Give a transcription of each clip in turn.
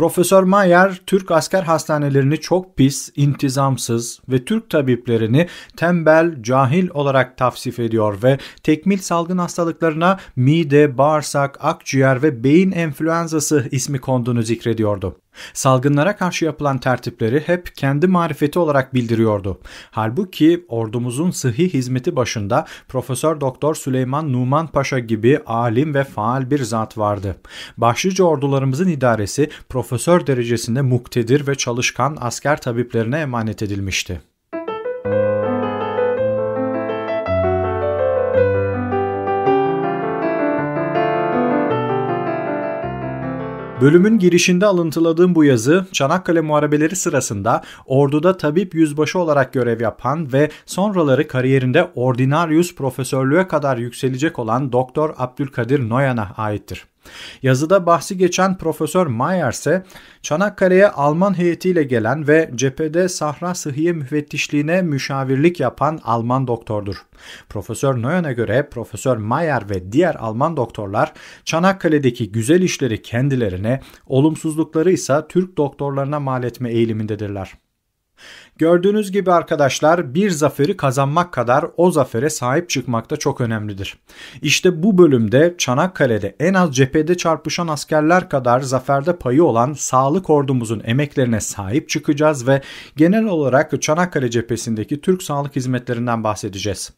Profesör Mayer Türk asker hastanelerini çok pis, intizamsız ve Türk tabiplerini tembel, cahil olarak tavsif ediyor ve tekmil salgın hastalıklarına mide, bağırsak, akciğer ve beyin enfluenzası ismi konduğunu zikrediyordu. Salgınlara karşı yapılan tertipleri hep kendi marifeti olarak bildiriyordu. Halbuki ordumuzun sıhhi hizmeti başında Profesör Doktor Süleyman Numan Paşa gibi alim ve faal bir zat vardı. Başlıca ordularımızın idaresi profesör derecesinde muktedir ve çalışkan asker tabiplerine emanet edilmişti. Bölümün girişinde alıntıladığım bu yazı Çanakkale Muharebeleri sırasında orduda tabip yüzbaşı olarak görev yapan ve sonraları kariyerinde ordinarius profesörlüğe kadar yükselecek olan Doktor Abdülkadir Noyan'a aittir. Yazıda bahsi geçen Profesör Mayer ise Çanakkale'ye Alman heyetiyle gelen ve cephede Sahra Sıhhiye müfettişliğine müşavirlik yapan Alman doktordur. Profesör Noyan'a göre Profesör Mayer ve diğer Alman doktorlar Çanakkale'deki güzel işleri kendilerine, olumsuzlukları ise Türk doktorlarına mal etme eğilimindedirler. Gördüğünüz gibi arkadaşlar bir zaferi kazanmak kadar o zafere sahip çıkmak da çok önemlidir. İşte bu bölümde Çanakkale'de en az cephede çarpışan askerler kadar zaferde payı olan sağlık ordumuzun emeklerine sahip çıkacağız ve genel olarak Çanakkale cephesindeki Türk sağlık hizmetlerinden bahsedeceğiz.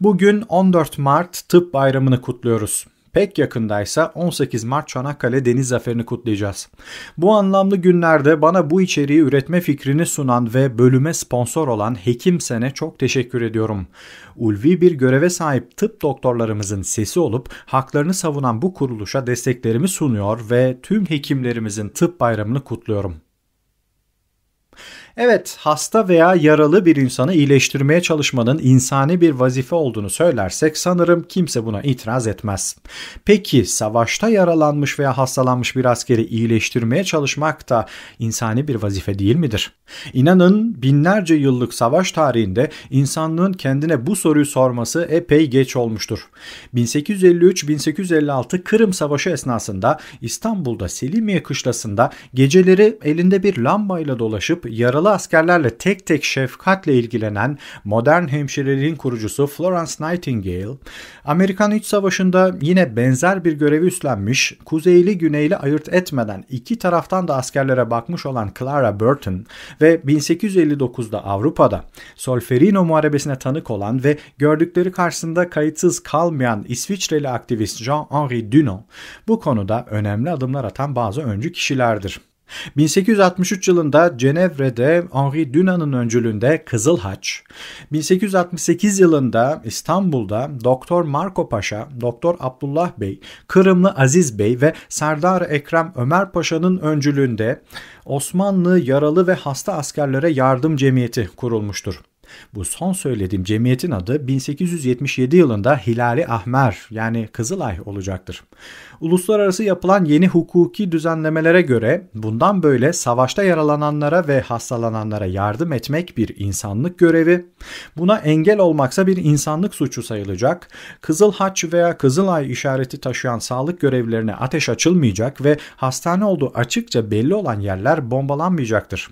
Bugün 14 Mart Tıp Bayramı'nı kutluyoruz. Pek yakındaysa 18 Mart Çanakkale Deniz Zaferi'ni kutlayacağız. Bu anlamlı günlerde bana bu içeriği üretme fikrini sunan ve bölüme sponsor olan Hekim Sen'e çok teşekkür ediyorum. Ulvi bir göreve sahip tıp doktorlarımızın sesi olup haklarını savunan bu kuruluşa desteklerimi sunuyor ve tüm hekimlerimizin tıp bayramını kutluyorum. Evet, hasta veya yaralı bir insanı iyileştirmeye çalışmanın insani bir vazife olduğunu söylersek sanırım kimse buna itiraz etmez. Peki savaşta yaralanmış veya hastalanmış bir askeri iyileştirmeye çalışmak da insani bir vazife değil midir? İnanın binlerce yıllık savaş tarihinde insanlığın kendine bu soruyu sorması epey geç olmuştur. 1853-1856 Kırım Savaşı esnasında İstanbul'da Selimiye kışlasında geceleri elinde bir lambayla dolaşıp yaralı askerlerle tek tek şefkatle ilgilenen modern hemşireliğin kurucusu Florence Nightingale, Amerikan İç Savaşı'nda yine benzer bir görevi üstlenmiş, kuzeyli güneyli ayırt etmeden iki taraftan da askerlere bakmış olan Clara Burton ve 1859'da Avrupa'da Solferino Muharebesi'ne tanık olan ve gördükleri karşısında kayıtsız kalmayan İsviçreli aktivist Jean-Henri Dunant bu konuda önemli adımlar atan bazı öncü kişilerdir. 1863 yılında Cenevre'de Henri Dunant'ın öncülüğünde Kızıl Haç, 1868 yılında İstanbul'da Doktor Marco Paşa, Doktor Abdullah Bey, Kırımlı Aziz Bey ve Serdar Ekrem Ömer Paşa'nın öncülüğünde Osmanlı yaralı ve hasta askerlere yardım cemiyeti kurulmuştur. Bu son söylediğim cemiyetin adı 1877 yılında Hilali Ahmer yani Kızılay olacaktır. Uluslararası yapılan yeni hukuki düzenlemelere göre bundan böyle savaşta yaralananlara ve hastalananlara yardım etmek bir insanlık görevi, buna engel olmaksa bir insanlık suçu sayılacak, Kızıl Haç veya Kızılay işareti taşıyan sağlık görevlilerine ateş açılmayacak ve hastane olduğu açıkça belli olan yerler bombalanmayacaktır.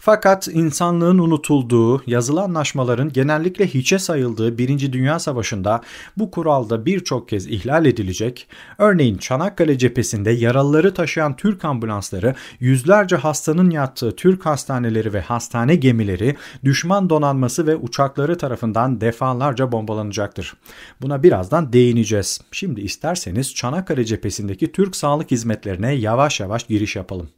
Fakat insanlığın unutulduğu, yazılı anlaşmaların genellikle hiçe sayıldığı Birinci Dünya Savaşı'nda bu kuralda birçok kez ihlal edilecek, örneğin Çanakkale cephesinde yaralıları taşıyan Türk ambulansları, yüzlerce hastanın yattığı Türk hastaneleri ve hastane gemileri düşman donanması ve uçakları tarafından defalarca bombalanacaktır. Buna birazdan değineceğiz. Şimdi isterseniz Çanakkale cephesindeki Türk sağlık hizmetlerine yavaş yavaş giriş yapalım.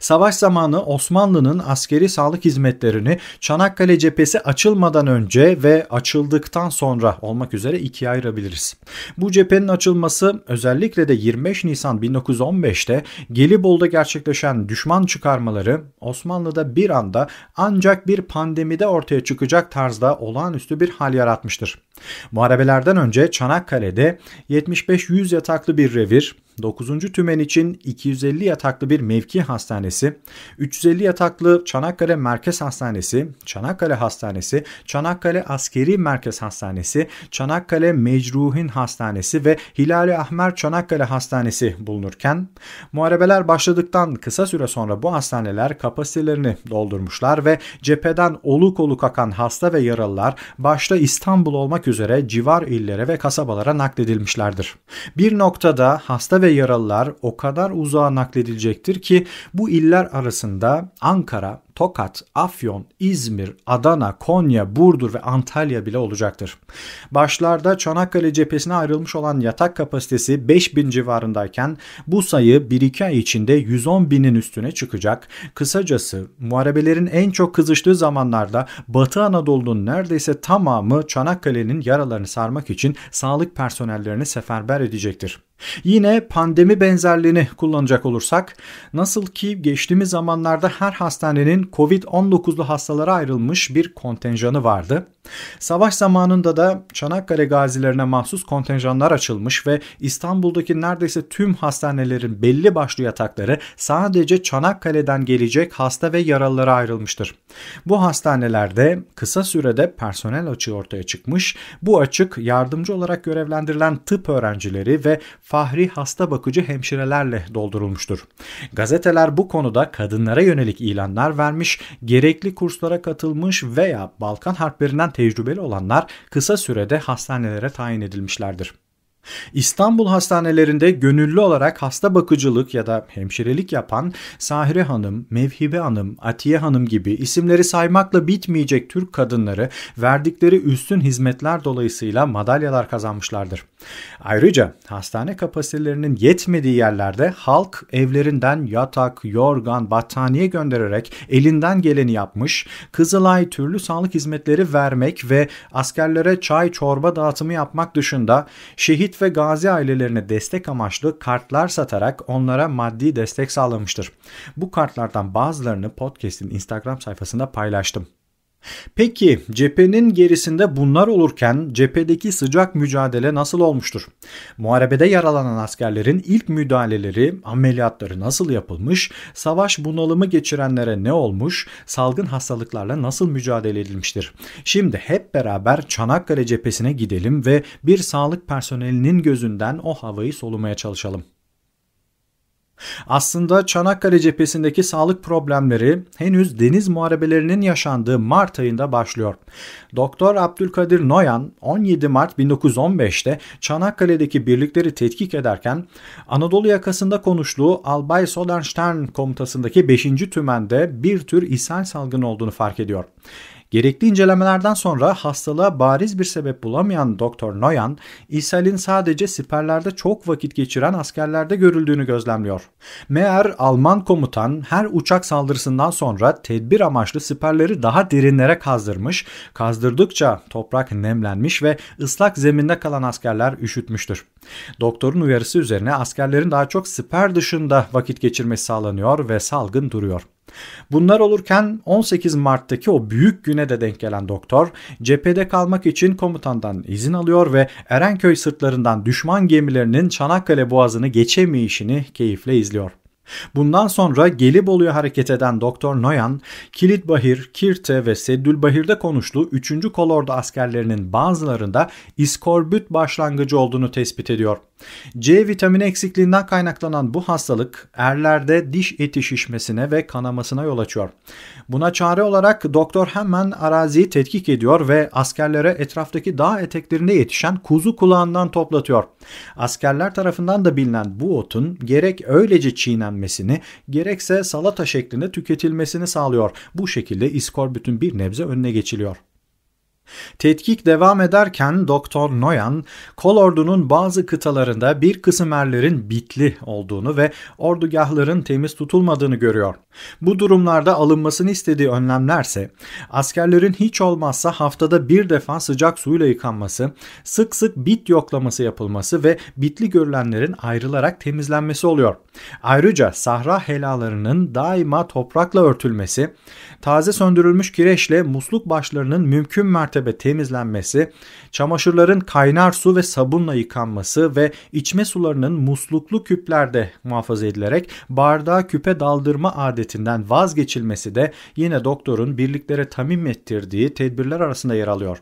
Savaş zamanı Osmanlı'nın askeri sağlık hizmetlerini Çanakkale cephesi açılmadan önce ve açıldıktan sonra olmak üzere ikiye ayırabiliriz. Bu cephenin açılması özellikle de 25 Nisan 1915'te Gelibolu'da gerçekleşen düşman çıkarmaları Osmanlı'da bir anda ancak bir pandemide ortaya çıkacak tarzda olağanüstü bir hal yaratmıştır. Muharebelerden önce Çanakkale'de 75-100 yataklı bir revir, 9. tümen için 250 yataklı bir mevki hastanesi, 350 yataklı Çanakkale Merkez Hastanesi, Çanakkale Hastanesi, Çanakkale Askeri Merkez Hastanesi, Çanakkale Mecruhin Hastanesi ve Hilali Ahmer Çanakkale Hastanesi bulunurken, muharebeler başladıktan kısa süre sonra bu hastaneler kapasitelerini doldurmuşlar ve cepheden oluk oluk akan hasta ve yaralılar başta İstanbul olmak üzere civar illere ve kasabalara nakledilmişlerdir. Bir noktada hasta ve ve yaralılar o kadar uzağa nakledilecektir ki bu iller arasında Ankara, Tokat, Afyon, İzmir, Adana, Konya, Burdur ve Antalya bile olacaktır. Başlarda Çanakkale cephesine ayrılmış olan yatak kapasitesi 5000 civarındayken bu sayı 1-2 ay içinde 110 binin üstüne çıkacak. Kısacası muharebelerin en çok kızıştığı zamanlarda Batı Anadolu'nun neredeyse tamamı Çanakkale'nin yaralarını sarmak için sağlık personellerini seferber edecektir. Yine pandemi benzerliğini kullanacak olursak nasıl ki geçtiğimiz zamanlarda her hastanenin COVID-19'lu hastalara ayrılmış bir kontenjanı vardı. Savaş zamanında da Çanakkale gazilerine mahsus kontenjanlar açılmış ve İstanbul'daki neredeyse tüm hastanelerin belli başlı yatakları sadece Çanakkale'den gelecek hasta ve yaralılara ayrılmıştır. Bu hastanelerde kısa sürede personel açığı ortaya çıkmış. Bu açık yardımcı olarak görevlendirilen tıp öğrencileri ve fahri hasta bakıcı hemşirelerle doldurulmuştur. Gazeteler bu konuda kadınlara yönelik ilanlar vermiş öğrenmiş, gerekli kurslara katılmış veya Balkan harplerinden tecrübeli olanlar kısa sürede hastanelere tayin edilmişlerdir. İstanbul hastanelerinde gönüllü olarak hasta bakıcılık ya da hemşirelik yapan Sahire Hanım, Mevhibe Hanım, Atiye Hanım gibi isimleri saymakla bitmeyecek Türk kadınları verdikleri üstün hizmetler dolayısıyla madalyalar kazanmışlardır. Ayrıca hastane kapasitelerinin yetmediği yerlerde halk evlerinden yatak, yorgan, battaniye göndererek elinden geleni yapmış, Kızılay türlü sağlık hizmetleri vermek ve askerlere çay çorba dağıtımı yapmak dışında şehit şehit ve gazi ailelerine destek amaçlı kartlar satarak onlara maddi destek sağlamıştır. Bu kartlardan bazılarını podcast'in Instagram sayfasında paylaştım. Peki cephenin gerisinde bunlar olurken cephedeki sıcak mücadele nasıl olmuştur? Muharebede yaralanan askerlerin ilk müdahaleleri, ameliyatları nasıl yapılmış, savaş bunalımı geçirenlere ne olmuş, salgın hastalıklarla nasıl mücadele edilmiştir? Şimdi hep beraber Çanakkale cephesine gidelim ve bir sağlık personelinin gözünden o havayı solumaya çalışalım. Aslında Çanakkale cephesindeki sağlık problemleri henüz deniz muharebelerinin yaşandığı Mart ayında başlıyor. Doktor Abdülkadir Noyan 17 Mart 1915'te Çanakkale'deki birlikleri tetkik ederken Anadolu yakasında konuştuğu Albay Sodenstern komutasındaki 5. tümende bir tür ishal salgını olduğunu fark ediyor. Gerekli incelemelerden sonra hastalığa bariz bir sebep bulamayan Doktor Noyan, ishalin sadece siperlerde çok vakit geçiren askerlerde görüldüğünü gözlemliyor. Meğer Alman komutan her uçak saldırısından sonra tedbir amaçlı siperleri daha derinlere kazdırmış, kazdırdıkça toprak nemlenmiş ve ıslak zeminde kalan askerler üşütmüştür. Doktorun uyarısı üzerine askerlerin daha çok siper dışında vakit geçirmesi sağlanıyor ve salgın duruyor. Bunlar olurken 18 Mart'taki o büyük güne de denk gelen doktor cephede kalmak için komutandan izin alıyor ve Erenköy sırtlarından düşman gemilerinin Çanakkale boğazını geçemeyişini keyifle izliyor. Bundan sonra Gelibolu'ya hareket eden Doktor Noyan, Kilitbahir, Kirte ve Seddülbahir'de konuştuğu 3. kolorda askerlerinin bazılarında iskorbüt başlangıcı olduğunu tespit ediyor. C vitamini eksikliğinden kaynaklanan bu hastalık erlerde diş eti şişmesine ve kanamasına yol açıyor. Buna çare olarak doktor hemen araziyi tetkik ediyor ve askerlere etraftaki dağ eteklerinde yetişen kuzu kulağından toplatıyor. Askerler tarafından da bilinen bu otun gerek öylece çiğnenmesini gerekse salata şeklinde tüketilmesini sağlıyor. Bu şekilde iskorbütün bir nebze önüne geçiliyor. Tetkik devam ederken Doktor Noyan, Kol Ordu'nun bazı kıtalarında bir kısım erlerin bitli olduğunu ve ordugahların temiz tutulmadığını görüyor. Bu durumlarda alınmasını istediği önlemlerse askerlerin hiç olmazsa haftada bir defa sıcak suyla yıkanması, sık sık bit yoklaması yapılması ve bitli görülenlerin ayrılarak temizlenmesi oluyor. Ayrıca sahra helalarının daima toprakla örtülmesi, taze söndürülmüş kireçle musluk başlarının mümkün mertebe temizlenmesi, çamaşırların kaynar su ve sabunla yıkanması ve içme sularının musluklu küplerde muhafaza edilerek bardağa küpe daldırma adetinden vazgeçilmesi de yine doktorun birliklere tamim ettirdiği tedbirler arasında yer alıyor.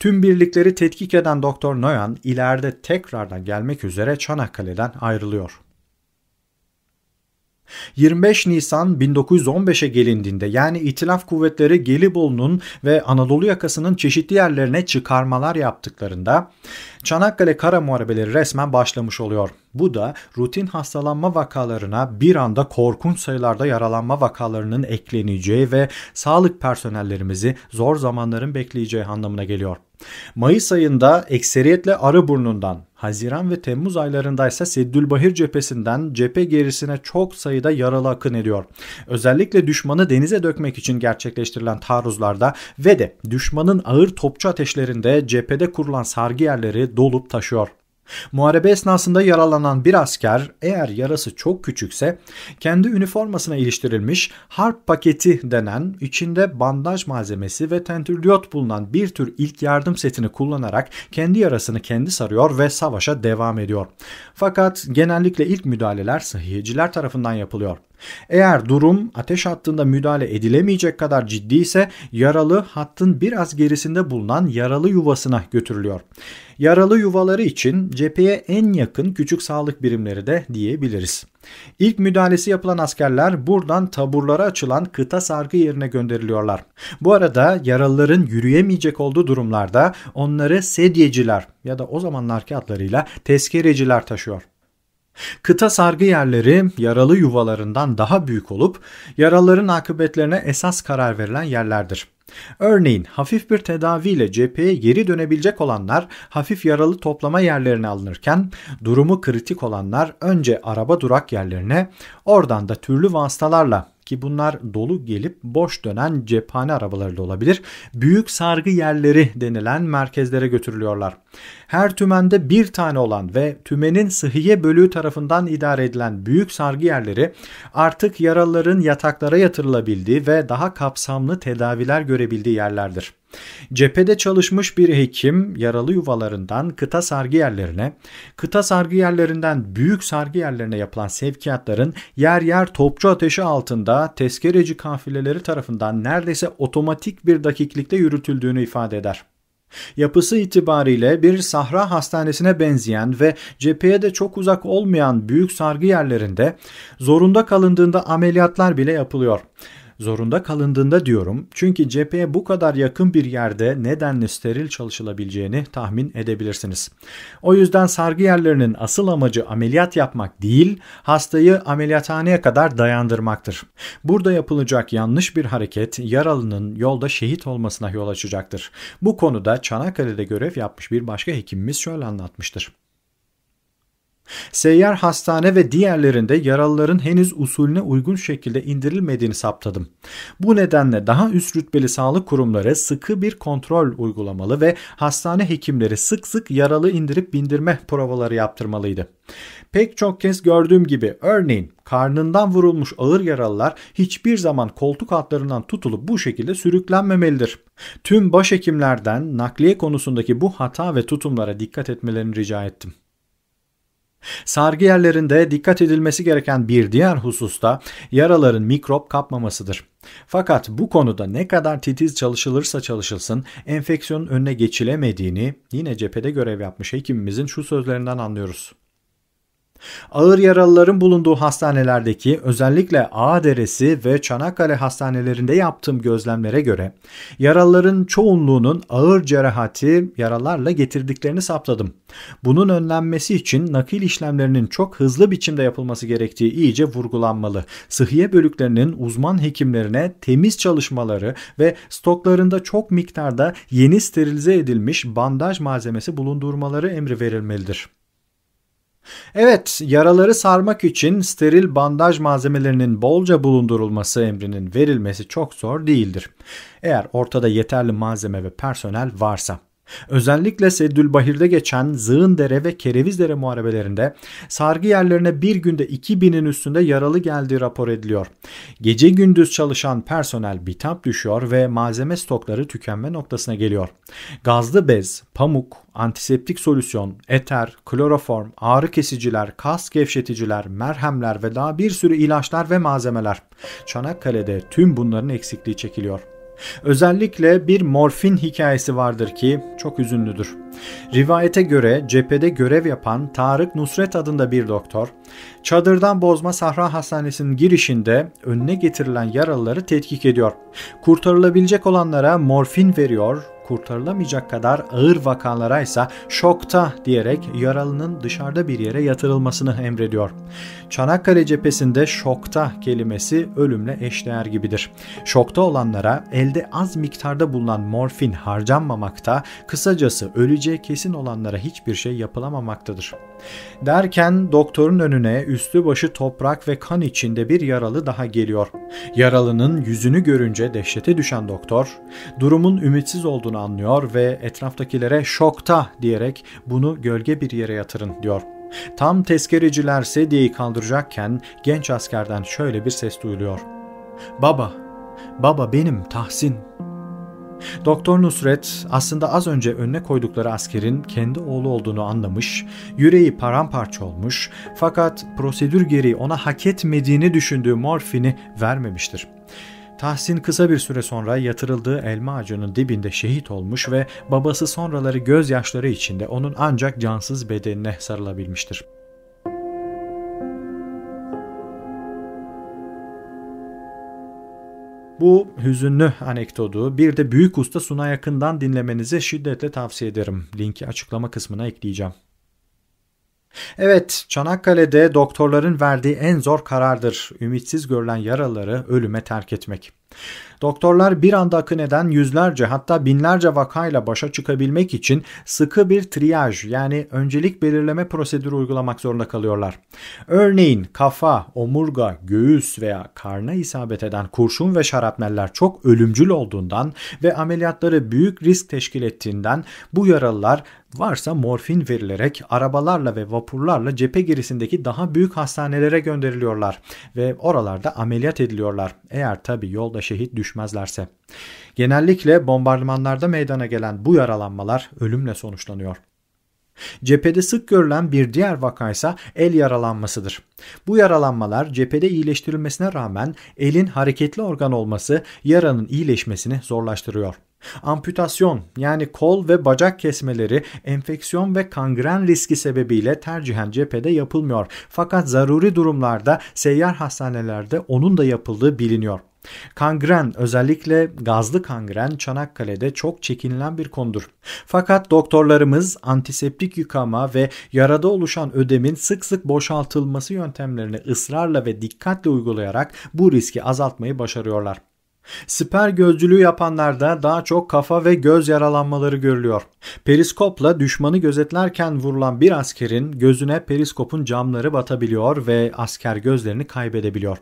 Tüm birlikleri tetkik eden Doktor Noyan ileride tekrardan gelmek üzere Çanakkale'den ayrılıyor. 25 Nisan 1915'e gelindiğinde yani İtilaf Kuvvetleri Gelibolu'nun ve Anadolu yakasının çeşitli yerlerine çıkarmalar yaptıklarında Çanakkale kara muharebeleri resmen başlamış oluyor. Bu da rutin hastalanma vakalarına bir anda korkunç sayılarda yaralanma vakalarının ekleneceği ve sağlık personellerimizi zor zamanların bekleyeceği anlamına geliyor. Mayıs ayında ekseriyetle Arıburnu'ndan, Haziran ve Temmuz aylarında ise Seddülbahir cephesinden cephe gerisine çok sayıda yaralı akın ediyor. Özellikle düşmanı denize dökmek için gerçekleştirilen taarruzlarda ve de düşmanın ağır topçu ateşlerinde cephede kurulan sargı yerleri dolup taşıyor. Muharebe esnasında yaralanan bir asker eğer yarası çok küçükse kendi üniformasına iliştirilmiş harp paketi denen içinde bandaj malzemesi ve tentürdiyot bulunan bir tür ilk yardım setini kullanarak kendi yarasını kendi sarıyor ve savaşa devam ediyor. Fakat genellikle ilk müdahaleler sahiyeciler tarafından yapılıyor. Eğer durum ateş hattında müdahale edilemeyecek kadar ciddi ise yaralı hattın biraz gerisinde bulunan yaralı yuvasına götürülüyor. Yaralı yuvaları için cepheye en yakın küçük sağlık birimleri de diyebiliriz. İlk müdahalesi yapılan askerler buradan taburlara açılan kıta sargı yerine gönderiliyorlar. Bu arada yaralıların yürüyemeyecek olduğu durumlarda onları sedyeciler ya da o zamanlarki adlarıyla tezkereciler taşıyor. Kıta sargı yerleri yaralı yuvalarından daha büyük olup yaraların akıbetlerine esas karar verilen yerlerdir. Örneğin hafif bir tedaviyle cepheye geri dönebilecek olanlar hafif yaralı toplama yerlerine alınırken durumu kritik olanlar önce araba durak yerlerine oradan da türlü vasıtalarla ki bunlar dolu gelip boş dönen cephane arabaları da olabilir. Büyük sargı yerleri denilen merkezlere götürülüyorlar her tümende bir tane olan ve tümenin sıhhiye bölüğü tarafından idare edilen büyük sargı yerleri artık yaralıların yataklara yatırılabildiği ve daha kapsamlı tedaviler görebildiği yerlerdir. Cephede çalışmış bir hekim yaralı yuvalarından kıta sargı yerlerine, kıta sargı yerlerinden büyük sargı yerlerine yapılan sevkiyatların yer yer topçu ateşi altında tezkereci kafileleri tarafından neredeyse otomatik bir dakiklikte yürütüldüğünü ifade eder. Yapısı itibariyle bir sahra hastanesine benzeyen ve cepheye de çok uzak olmayan büyük sargı yerlerinde zorunda kalındığında ameliyatlar bile yapılıyor. Zorunda kalındığında diyorum çünkü cepheye bu kadar yakın bir yerde nedenle steril çalışılabileceğini tahmin edebilirsiniz. O yüzden sargı yerlerinin asıl amacı ameliyat yapmak değil, hastayı ameliyathaneye kadar dayandırmaktır. Burada yapılacak yanlış bir hareket yaralının yolda şehit olmasına yol açacaktır. Bu konuda Çanakkale'de görev yapmış bir başka hekimimiz şöyle anlatmıştır. Seyyar hastane ve diğerlerinde yaralıların henüz usulüne uygun şekilde indirilmediğini saptadım. Bu nedenle daha üst rütbeli sağlık kurumları sıkı bir kontrol uygulamalı ve hastane hekimleri sık sık yaralı indirip bindirme provaları yaptırmalıydı. Pek çok kez gördüğüm gibi örneğin karnından vurulmuş ağır yaralılar hiçbir zaman koltuk altlarından tutulup bu şekilde sürüklenmemelidir. Tüm başhekimlerden nakliye konusundaki bu hata ve tutumlara dikkat etmelerini rica ettim. Sargı yerlerinde dikkat edilmesi gereken bir diğer hususta yaraların mikrop kapmamasıdır. Fakat bu konuda ne kadar titiz çalışılırsa çalışılsın enfeksiyonun önüne geçilemediğini yine cephede görev yapmış hekimimizin şu sözlerinden anlıyoruz. Ağır yaralıların bulunduğu hastanelerdeki özellikle Ağderesi ve Çanakkale hastanelerinde yaptığım gözlemlere göre yaralıların çoğunluğunun ağır cerahati yaralarla getirdiklerini saptadım. Bunun önlenmesi için nakil işlemlerinin çok hızlı biçimde yapılması gerektiği iyice vurgulanmalı. Sıhhiye bölüklerinin uzman hekimlerine temiz çalışmaları ve stoklarında çok miktarda yeni sterilize edilmiş bandaj malzemesi bulundurmaları emri verilmelidir. Evet, yaraları sarmak için steril bandaj malzemelerinin bolca bulundurulması emrinin verilmesi çok zor değildir. Eğer ortada yeterli malzeme ve personel varsa. Özellikle Seddülbahir'de geçen Zığındere ve Kerevizdere muharebelerinde sargı yerlerine bir günde 2000'in üstünde yaralı geldiği rapor ediliyor. Gece gündüz çalışan personel bitap düşüyor ve malzeme stokları tükenme noktasına geliyor. Gazlı bez, pamuk, antiseptik solüsyon, eter, kloroform, ağrı kesiciler, kas gevşeticiler, merhemler ve daha bir sürü ilaçlar ve malzemeler. Çanakkale'de tüm bunların eksikliği çekiliyor. Özellikle bir morfin hikayesi vardır ki çok üzünlüdür. Rivayete göre cephede görev yapan Tarık Nusret adında bir doktor, çadırdan bozma Sahra Hastanesi'nin girişinde önüne getirilen yaralıları tetkik ediyor. Kurtarılabilecek olanlara morfin veriyor, kurtarılamayacak kadar ağır vakalara ise şokta diyerek yaralının dışarıda bir yere yatırılmasını emrediyor. Çanakkale cephesinde şokta kelimesi ölümle eşdeğer gibidir. Şokta olanlara elde az miktarda bulunan morfin harcanmamakta, kısacası öleceği kesin olanlara hiçbir şey yapılamamaktadır. Derken doktorun önüne üstü başı toprak ve kan içinde bir yaralı daha geliyor. Yaralının yüzünü görünce dehşete düşen doktor, durumun ümitsiz olduğunu anlıyor ve etraftakilere şokta diyerek bunu gölge bir yere yatırın diyor. Tam tezkereciler sedyeyi kaldıracakken genç askerden şöyle bir ses duyuluyor. Baba, baba benim Tahsin. Doktor Nusret aslında az önce önüne koydukları askerin kendi oğlu olduğunu anlamış, yüreği paramparça olmuş fakat prosedür gereği ona hak etmediğini düşündüğü morfini vermemiştir.'' Tahsin kısa bir süre sonra yatırıldığı elma ağacının dibinde şehit olmuş ve babası sonraları gözyaşları içinde onun ancak cansız bedenine sarılabilmiştir. Bu hüzünlü anekdodu bir de Büyük Usta Suna yakından dinlemenizi şiddetle tavsiye ederim. Linki açıklama kısmına ekleyeceğim. Evet, Çanakkale'de doktorların verdiği en zor karardır. Ümitsiz görülen yaraları ölüme terk etmek. Doktorlar bir anda akın eden yüzlerce hatta binlerce vakayla başa çıkabilmek için sıkı bir triyaj yani öncelik belirleme prosedürü uygulamak zorunda kalıyorlar. Örneğin kafa, omurga, göğüs veya karna isabet eden kurşun ve şarapneller çok ölümcül olduğundan ve ameliyatları büyük risk teşkil ettiğinden bu yaralılar varsa morfin verilerek arabalarla ve vapurlarla cephe gerisindeki daha büyük hastanelere gönderiliyorlar ve oralarda ameliyat ediliyorlar eğer tabi yolda şehit düşmezlerse. Genellikle bombardımanlarda meydana gelen bu yaralanmalar ölümle sonuçlanıyor. Cephede sık görülen bir diğer vaka el yaralanmasıdır. Bu yaralanmalar cephede iyileştirilmesine rağmen elin hareketli organ olması yaranın iyileşmesini zorlaştırıyor. Amputasyon yani kol ve bacak kesmeleri enfeksiyon ve kangren riski sebebiyle tercihen cephede yapılmıyor. Fakat zaruri durumlarda seyyar hastanelerde onun da yapıldığı biliniyor. Kangren özellikle gazlı kangren Çanakkale'de çok çekinilen bir konudur. Fakat doktorlarımız antiseptik yıkama ve yarada oluşan ödemin sık sık boşaltılması yöntemlerini ısrarla ve dikkatle uygulayarak bu riski azaltmayı başarıyorlar. Siper gözcülüğü yapanlarda daha çok kafa ve göz yaralanmaları görülüyor. Periskopla düşmanı gözetlerken vurulan bir askerin gözüne periskopun camları batabiliyor ve asker gözlerini kaybedebiliyor.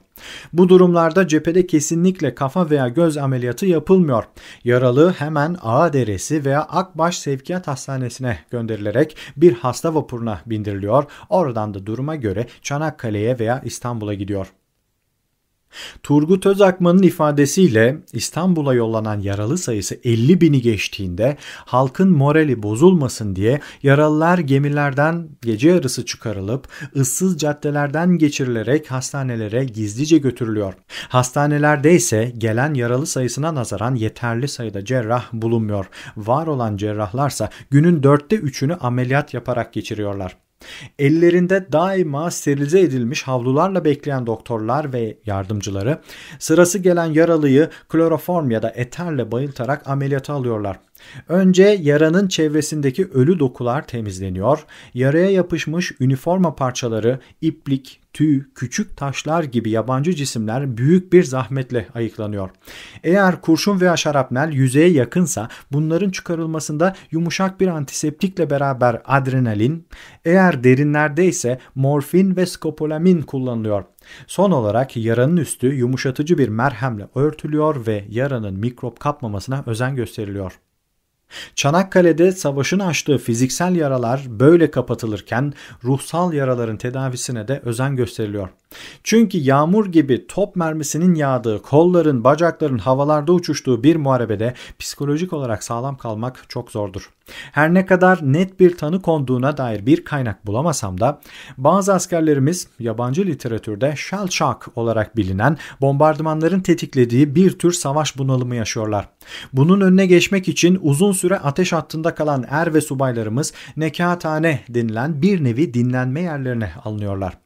Bu durumlarda cephede kesinlikle kafa veya göz ameliyatı yapılmıyor. Yaralı hemen Ağa Deresi veya Akbaş Sevkiyat Hastanesi'ne gönderilerek bir hasta vapuruna bindiriliyor. Oradan da duruma göre Çanakkale'ye veya İstanbul'a gidiyor. Turgut Özakman'ın ifadesiyle İstanbul'a yollanan yaralı sayısı 50 bini geçtiğinde halkın morali bozulmasın diye yaralılar gemilerden gece yarısı çıkarılıp ıssız caddelerden geçirilerek hastanelere gizlice götürülüyor. Hastanelerde ise gelen yaralı sayısına nazaran yeterli sayıda cerrah bulunmuyor. Var olan cerrahlarsa günün dörtte üçünü ameliyat yaparak geçiriyorlar. Ellerinde daima sterilize edilmiş havlularla bekleyen doktorlar ve yardımcıları sırası gelen yaralıyı kloroform ya da eterle bayıltarak ameliyata alıyorlar. Önce yaranın çevresindeki ölü dokular temizleniyor, yaraya yapışmış üniforma parçaları, iplik, tüy, küçük taşlar gibi yabancı cisimler büyük bir zahmetle ayıklanıyor. Eğer kurşun veya şarapnel yüzeye yakınsa bunların çıkarılmasında yumuşak bir antiseptikle beraber adrenalin, eğer derinlerde ise morfin ve skopolamin kullanılıyor. Son olarak yaranın üstü yumuşatıcı bir merhemle örtülüyor ve yaranın mikrop kapmamasına özen gösteriliyor. Çanakkale'de savaşın açtığı fiziksel yaralar böyle kapatılırken ruhsal yaraların tedavisine de özen gösteriliyor. Çünkü yağmur gibi top mermisinin yağdığı, kolların, bacakların havalarda uçuştuğu bir muharebede psikolojik olarak sağlam kalmak çok zordur. Her ne kadar net bir tanı konduğuna dair bir kaynak bulamasam da bazı askerlerimiz yabancı literatürde shell shock olarak bilinen bombardımanların tetiklediği bir tür savaş bunalımı yaşıyorlar. Bunun önüne geçmek için uzun süre ateş hattında kalan er ve subaylarımız nekatane denilen bir nevi dinlenme yerlerine alınıyorlar.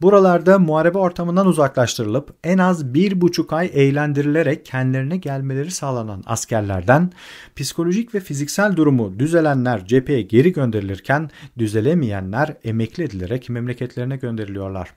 Buralarda muharebe ortamından uzaklaştırılıp en az bir buçuk ay eğlendirilerek kendilerine gelmeleri sağlanan askerlerden psikolojik ve fiziksel durumu düzelenler cepheye geri gönderilirken düzelemeyenler emekli edilerek memleketlerine gönderiliyorlar.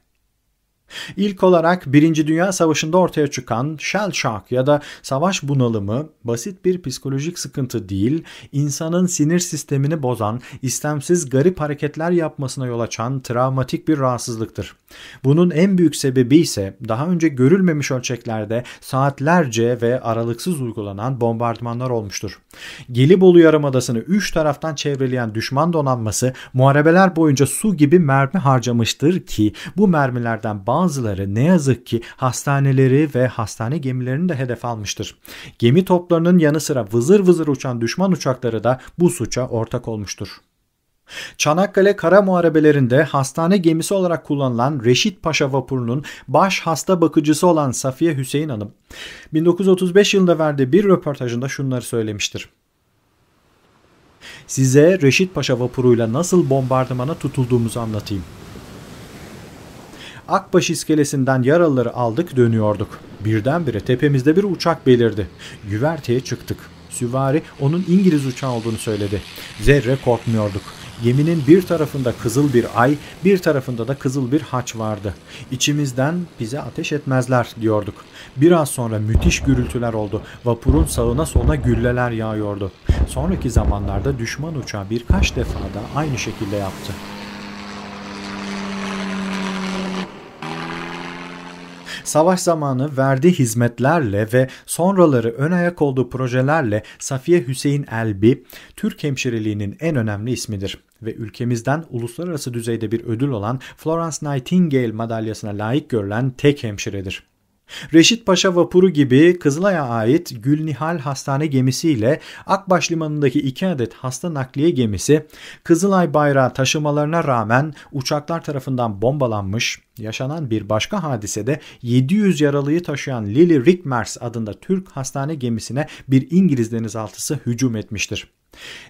İlk olarak Birinci Dünya Savaşı'nda ortaya çıkan shell shock ya da savaş bunalımı basit bir psikolojik sıkıntı değil, insanın sinir sistemini bozan, istemsiz garip hareketler yapmasına yol açan travmatik bir rahatsızlıktır. Bunun en büyük sebebi ise daha önce görülmemiş ölçeklerde saatlerce ve aralıksız uygulanan bombardımanlar olmuştur. Gelibolu Yarımadası'nı üç taraftan çevreleyen düşman donanması muharebeler boyunca su gibi mermi harcamıştır ki bu mermilerden bazı bazıları ne yazık ki hastaneleri ve hastane gemilerini de hedef almıştır. Gemi toplarının yanı sıra vızır vızır uçan düşman uçakları da bu suça ortak olmuştur. Çanakkale Kara Muharebelerinde hastane gemisi olarak kullanılan Reşit Paşa vapurunun baş hasta bakıcısı olan Safiye Hüseyin Hanım 1935 yılında verdiği bir röportajında şunları söylemiştir. Size Reşit Paşa vapuruyla nasıl bombardımana tutulduğumuzu anlatayım. Akbaş iskelesinden yaralıları aldık dönüyorduk. Birdenbire tepemizde bir uçak belirdi. Güverteye çıktık. Süvari onun İngiliz uçağı olduğunu söyledi. Zerre korkmuyorduk. Geminin bir tarafında kızıl bir ay, bir tarafında da kızıl bir haç vardı. İçimizden bize ateş etmezler diyorduk. Biraz sonra müthiş gürültüler oldu. Vapurun sağına soluna gülleler yağıyordu. Sonraki zamanlarda düşman uçağı birkaç defa da aynı şekilde yaptı. savaş zamanı verdiği hizmetlerle ve sonraları ön ayak olduğu projelerle Safiye Hüseyin Elbi Türk hemşireliğinin en önemli ismidir ve ülkemizden uluslararası düzeyde bir ödül olan Florence Nightingale madalyasına layık görülen tek hemşiredir. Reşit Paşa vapuru gibi Kızılay'a ait Gülnihal hastane gemisiyle Akbaş limanındaki iki adet hasta nakliye gemisi Kızılay bayrağı taşımalarına rağmen uçaklar tarafından bombalanmış. Yaşanan bir başka hadisede 700 yaralıyı taşıyan Lily Rickmers adında Türk hastane gemisine bir İngiliz denizaltısı hücum etmiştir.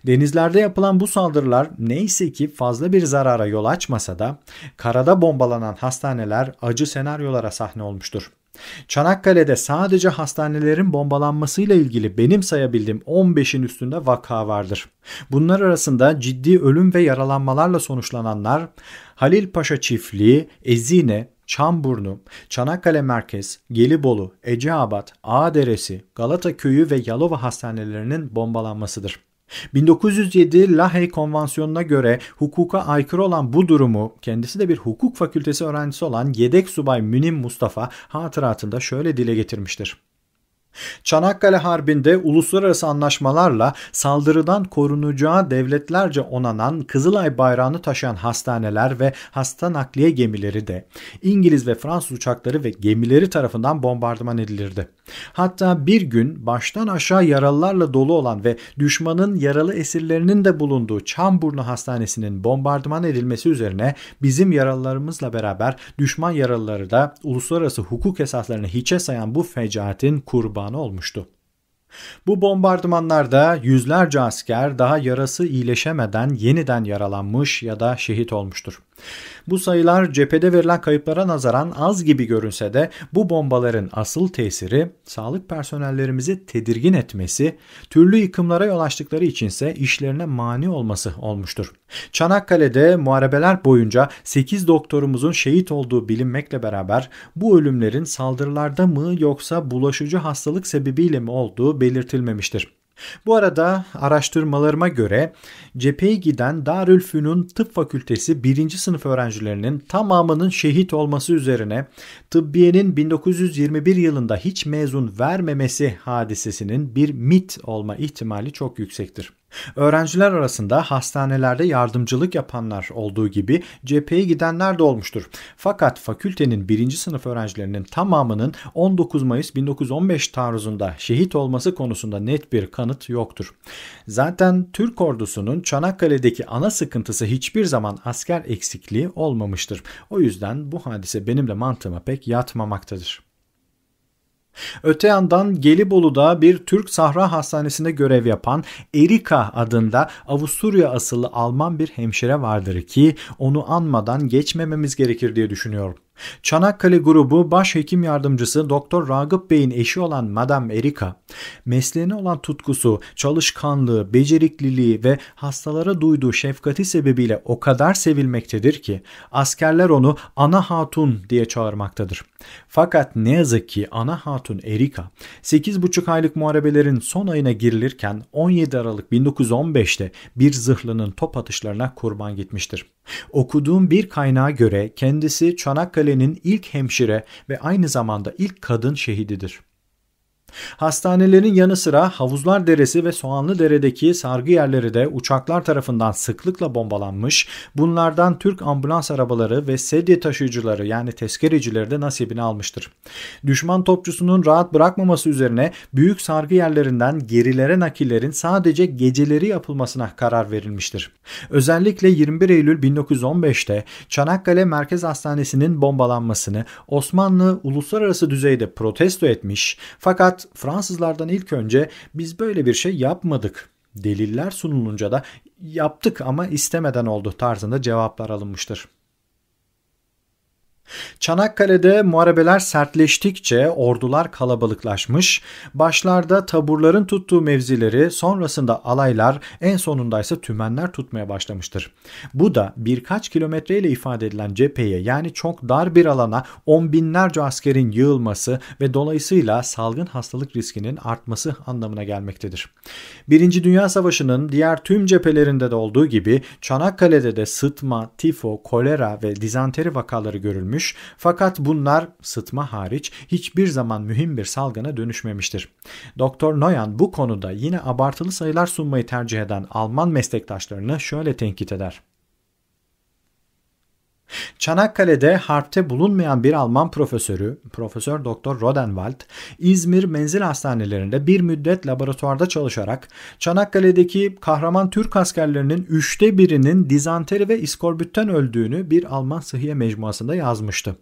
Denizlerde yapılan bu saldırılar neyse ki fazla bir zarara yol açmasa da karada bombalanan hastaneler acı senaryolara sahne olmuştur. Çanakkale'de sadece hastanelerin bombalanmasıyla ilgili benim sayabildiğim 15'in üstünde vaka vardır. Bunlar arasında ciddi ölüm ve yaralanmalarla sonuçlananlar Halil Paşa Çiftliği, Ezine, Çamburnu, Çanakkale Merkez, Gelibolu, Eceabat, Ağderesi, Galata Köyü ve Yalova hastanelerinin bombalanmasıdır. 1907 Lahey Konvansiyonu'na göre hukuka aykırı olan bu durumu kendisi de bir hukuk fakültesi öğrencisi olan yedek subay Münim Mustafa hatıratında şöyle dile getirmiştir. Çanakkale Harbi'nde uluslararası anlaşmalarla saldırıdan korunacağı devletlerce onanan Kızılay bayrağını taşıyan hastaneler ve hasta nakliye gemileri de İngiliz ve Fransız uçakları ve gemileri tarafından bombardıman edilirdi. Hatta bir gün baştan aşağı yaralılarla dolu olan ve düşmanın yaralı esirlerinin de bulunduğu Çamburnu Hastanesi'nin bombardıman edilmesi üzerine bizim yaralılarımızla beraber düşman yaralıları da uluslararası hukuk esaslarını hiçe sayan bu fecaatin kurbanı kurbanı olmuştu. Bu bombardımanlarda yüzlerce asker daha yarası iyileşemeden yeniden yaralanmış ya da şehit olmuştur. Bu sayılar cephede verilen kayıplara nazaran az gibi görünse de bu bombaların asıl tesiri sağlık personellerimizi tedirgin etmesi, türlü yıkımlara yol açtıkları içinse işlerine mani olması olmuştur. Çanakkale'de muharebeler boyunca 8 doktorumuzun şehit olduğu bilinmekle beraber bu ölümlerin saldırılarda mı yoksa bulaşıcı hastalık sebebiyle mi olduğu belirtilmemiştir. Bu arada araştırmalarıma göre cepheye giden Darülfünun Tıp Fakültesi 1. sınıf öğrencilerinin tamamının şehit olması üzerine tıbbiyenin 1921 yılında hiç mezun vermemesi hadisesinin bir mit olma ihtimali çok yüksektir. Öğrenciler arasında hastanelerde yardımcılık yapanlar olduğu gibi cepheye gidenler de olmuştur. Fakat fakültenin birinci sınıf öğrencilerinin tamamının 19 Mayıs 1915 taarruzunda şehit olması konusunda net bir kanıt yoktur. Zaten Türk ordusunun Çanakkale'deki ana sıkıntısı hiçbir zaman asker eksikliği olmamıştır. O yüzden bu hadise benimle mantığıma pek yatmamaktadır. Öte yandan Gelibolu'da bir Türk Sahra Hastanesi'nde görev yapan Erika adında Avusturya asıllı Alman bir hemşire vardır ki onu anmadan geçmememiz gerekir diye düşünüyorum. Çanakkale grubu başhekim yardımcısı Doktor Ragıp Bey'in eşi olan Madam Erika, mesleğine olan tutkusu, çalışkanlığı, becerikliliği ve hastalara duyduğu şefkati sebebiyle o kadar sevilmektedir ki askerler onu Ana Hatun diye çağırmaktadır. Fakat ne yazık ki Ana Hatun Erika 8,5 aylık muharebelerin son ayına girilirken 17 Aralık 1915'te bir zırhlının top atışlarına kurban gitmiştir. Okuduğum bir kaynağa göre kendisi Çanakkale Kale'nin ilk hemşire ve aynı zamanda ilk kadın şehididir. Hastanelerin yanı sıra Havuzlar Deresi ve Soğanlı Dere'deki sargı yerleri de uçaklar tarafından sıklıkla bombalanmış. Bunlardan Türk ambulans arabaları ve sedye taşıyıcıları yani tezkerecileri de nasibini almıştır. Düşman topçusunun rahat bırakmaması üzerine büyük sargı yerlerinden gerilere nakillerin sadece geceleri yapılmasına karar verilmiştir. Özellikle 21 Eylül 1915'te Çanakkale Merkez Hastanesi'nin bombalanmasını Osmanlı uluslararası düzeyde protesto etmiş fakat Fransızlardan ilk önce biz böyle bir şey yapmadık deliller sunulunca da yaptık ama istemeden oldu tarzında cevaplar alınmıştır. Çanakkale'de muharebeler sertleştikçe ordular kalabalıklaşmış, başlarda taburların tuttuğu mevzileri sonrasında alaylar en sonunda ise tümenler tutmaya başlamıştır. Bu da birkaç kilometreyle ifade edilen cepheye yani çok dar bir alana on binlerce askerin yığılması ve dolayısıyla salgın hastalık riskinin artması anlamına gelmektedir. Birinci Dünya Savaşı'nın diğer tüm cephelerinde de olduğu gibi Çanakkale'de de sıtma, tifo, kolera ve dizanteri vakaları görülmüş görmüş fakat bunlar sıtma hariç hiçbir zaman mühim bir salgına dönüşmemiştir. Doktor Noyan bu konuda yine abartılı sayılar sunmayı tercih eden Alman meslektaşlarını şöyle tenkit eder. Çanakkale'de harpte bulunmayan bir Alman profesörü, Profesör Doktor Rodenwald, İzmir menzil hastanelerinde bir müddet laboratuvarda çalışarak Çanakkale'deki kahraman Türk askerlerinin üçte birinin dizanteri ve iskorbütten öldüğünü bir Alman sıhhiye mecmuasında yazmıştı.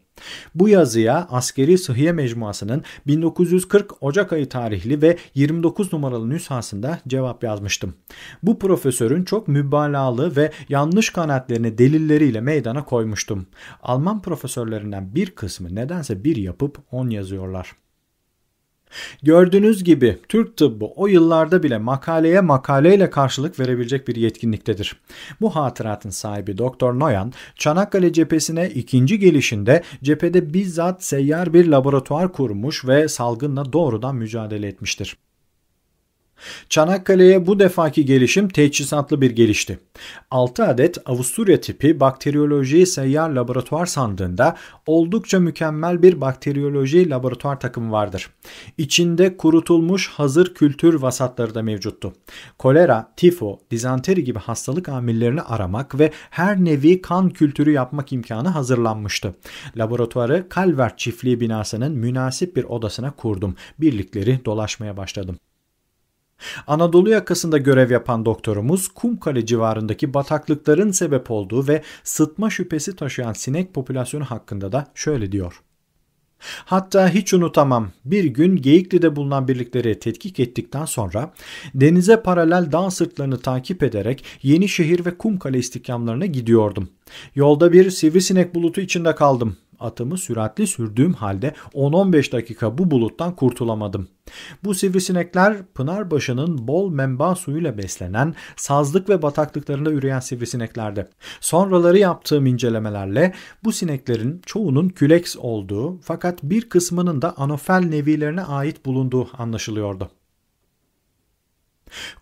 Bu yazıya Askeri Sıhhiye Mecmuası'nın 1940 Ocak ayı tarihli ve 29 numaralı nüshasında cevap yazmıştım. Bu profesörün çok mübalağalı ve yanlış kanaatlerini delilleriyle meydana koymuştum. Alman profesörlerinden bir kısmı nedense bir yapıp on yazıyorlar. Gördüğünüz gibi Türk tıbbı o yıllarda bile makaleye makaleyle karşılık verebilecek bir yetkinliktedir. Bu hatıratın sahibi Doktor Noyan, Çanakkale cephesine ikinci gelişinde cephede bizzat seyyar bir laboratuvar kurmuş ve salgınla doğrudan mücadele etmiştir. Çanakkale'ye bu defaki gelişim teçhizatlı bir gelişti. 6 adet Avusturya tipi bakteriyoloji seyyar laboratuvar sandığında oldukça mükemmel bir bakteriyoloji laboratuvar takımı vardır. İçinde kurutulmuş hazır kültür vasatları da mevcuttu. Kolera, tifo, dizanteri gibi hastalık amillerini aramak ve her nevi kan kültürü yapmak imkanı hazırlanmıştı. Laboratuvarı Calvert çiftliği binasının münasip bir odasına kurdum. Birlikleri dolaşmaya başladım. Anadolu yakasında görev yapan doktorumuz Kumkale civarındaki bataklıkların sebep olduğu ve sıtma şüphesi taşıyan sinek popülasyonu hakkında da şöyle diyor. Hatta hiç unutamam bir gün Geyikli'de bulunan birlikleri tetkik ettikten sonra denize paralel dağ sırtlarını takip ederek Yenişehir ve Kumkale istikamlarına gidiyordum. Yolda bir sivrisinek bulutu içinde kaldım atımı süratli sürdüğüm halde 10-15 dakika bu buluttan kurtulamadım. Bu sivrisinekler Pınarbaşı'nın bol memba suyuyla beslenen sazlık ve bataklıklarında üreyen sivrisineklerdi. Sonraları yaptığım incelemelerle bu sineklerin çoğunun küleks olduğu fakat bir kısmının da anofel nevilerine ait bulunduğu anlaşılıyordu.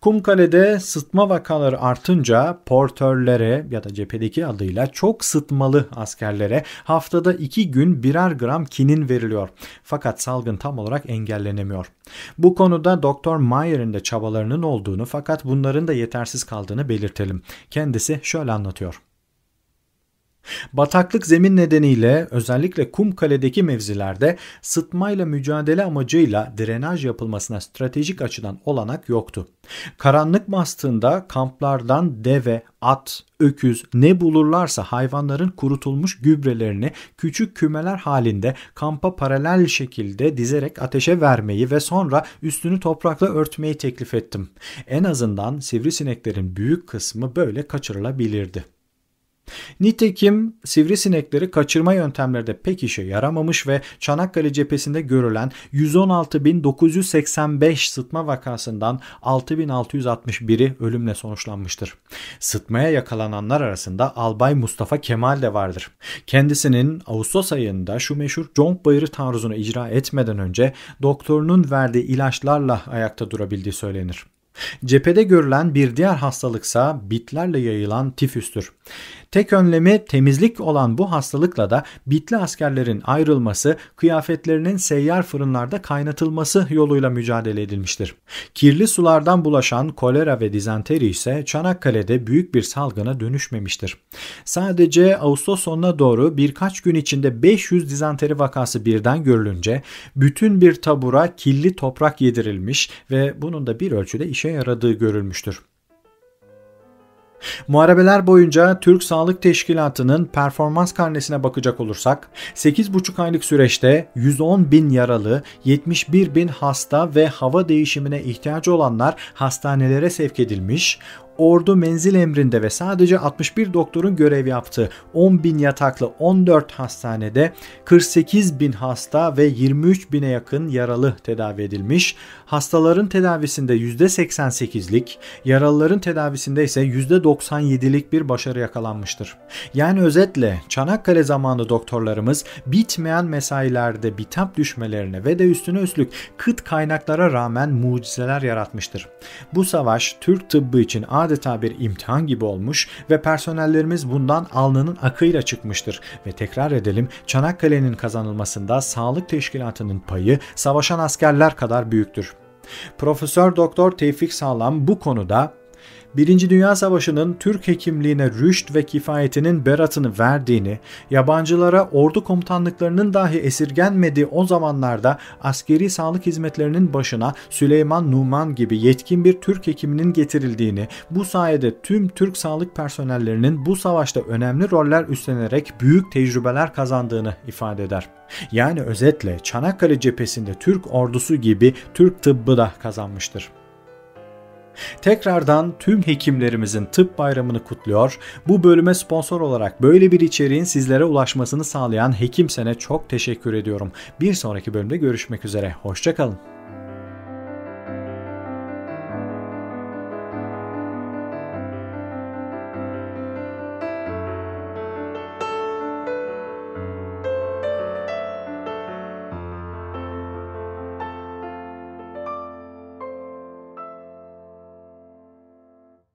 Kumkale'de sıtma vakaları artınca portörlere ya da cephedeki adıyla çok sıtmalı askerlere haftada 2 gün birer gram kinin veriliyor. Fakat salgın tam olarak engellenemiyor. Bu konuda Doktor Mayer'in de çabalarının olduğunu fakat bunların da yetersiz kaldığını belirtelim. Kendisi şöyle anlatıyor. Bataklık zemin nedeniyle özellikle kum kaledeki mevzilerde sıtmayla mücadele amacıyla drenaj yapılmasına stratejik açıdan olanak yoktu. Karanlık bastığında kamplardan deve, at, öküz ne bulurlarsa hayvanların kurutulmuş gübrelerini küçük kümeler halinde kampa paralel şekilde dizerek ateşe vermeyi ve sonra üstünü toprakla örtmeyi teklif ettim. En azından sivrisineklerin büyük kısmı böyle kaçırılabilirdi. Nitekim sivrisinekleri kaçırma yöntemleri de pek işe yaramamış ve Çanakkale cephesinde görülen 116.985 sıtma vakasından 6.661'i ölümle sonuçlanmıştır. Sıtmaya yakalananlar arasında Albay Mustafa Kemal de vardır. Kendisinin Ağustos ayında şu meşhur Conk Bayırı taarruzunu icra etmeden önce doktorunun verdiği ilaçlarla ayakta durabildiği söylenir. Cephede görülen bir diğer hastalıksa bitlerle yayılan tifüstür. Tek önlemi temizlik olan bu hastalıkla da bitli askerlerin ayrılması, kıyafetlerinin seyyar fırınlarda kaynatılması yoluyla mücadele edilmiştir. Kirli sulardan bulaşan kolera ve dizenteri ise Çanakkale'de büyük bir salgına dönüşmemiştir. Sadece Ağustos sonuna doğru birkaç gün içinde 500 dizenteri vakası birden görülünce bütün bir tabura kirli toprak yedirilmiş ve bunun da bir ölçüde işe yaradığı görülmüştür. Muharebeler boyunca Türk Sağlık Teşkilatı'nın performans karnesine bakacak olursak 8,5 aylık süreçte 110 bin yaralı, 71 bin hasta ve hava değişimine ihtiyacı olanlar hastanelere sevk edilmiş, ordu menzil emrinde ve sadece 61 doktorun görev yaptığı 10 bin yataklı 14 hastanede 48 bin hasta ve 23 bine yakın yaralı tedavi edilmiş. Hastaların tedavisinde %88'lik, yaralıların tedavisinde ise %97'lik bir başarı yakalanmıştır. Yani özetle Çanakkale zamanı doktorlarımız bitmeyen mesailerde bitap düşmelerine ve de üstüne üstlük kıt kaynaklara rağmen mucizeler yaratmıştır. Bu savaş Türk tıbbı için adeta adeta bir imtihan gibi olmuş ve personellerimiz bundan alnının akıyla çıkmıştır. Ve tekrar edelim Çanakkale'nin kazanılmasında sağlık teşkilatının payı savaşan askerler kadar büyüktür. Profesör Doktor Tevfik Sağlam bu konuda Birinci Dünya Savaşı'nın Türk hekimliğine rüşt ve kifayetinin beratını verdiğini, yabancılara ordu komutanlıklarının dahi esirgenmediği o zamanlarda askeri sağlık hizmetlerinin başına Süleyman Numan gibi yetkin bir Türk hekiminin getirildiğini, bu sayede tüm Türk sağlık personellerinin bu savaşta önemli roller üstlenerek büyük tecrübeler kazandığını ifade eder. Yani özetle Çanakkale cephesinde Türk ordusu gibi Türk tıbbı da kazanmıştır. Tekrardan tüm hekimlerimizin tıp bayramını kutluyor. Bu bölüme sponsor olarak böyle bir içeriğin sizlere ulaşmasını sağlayan Hekim Sen'e çok teşekkür ediyorum. Bir sonraki bölümde görüşmek üzere. Hoşçakalın.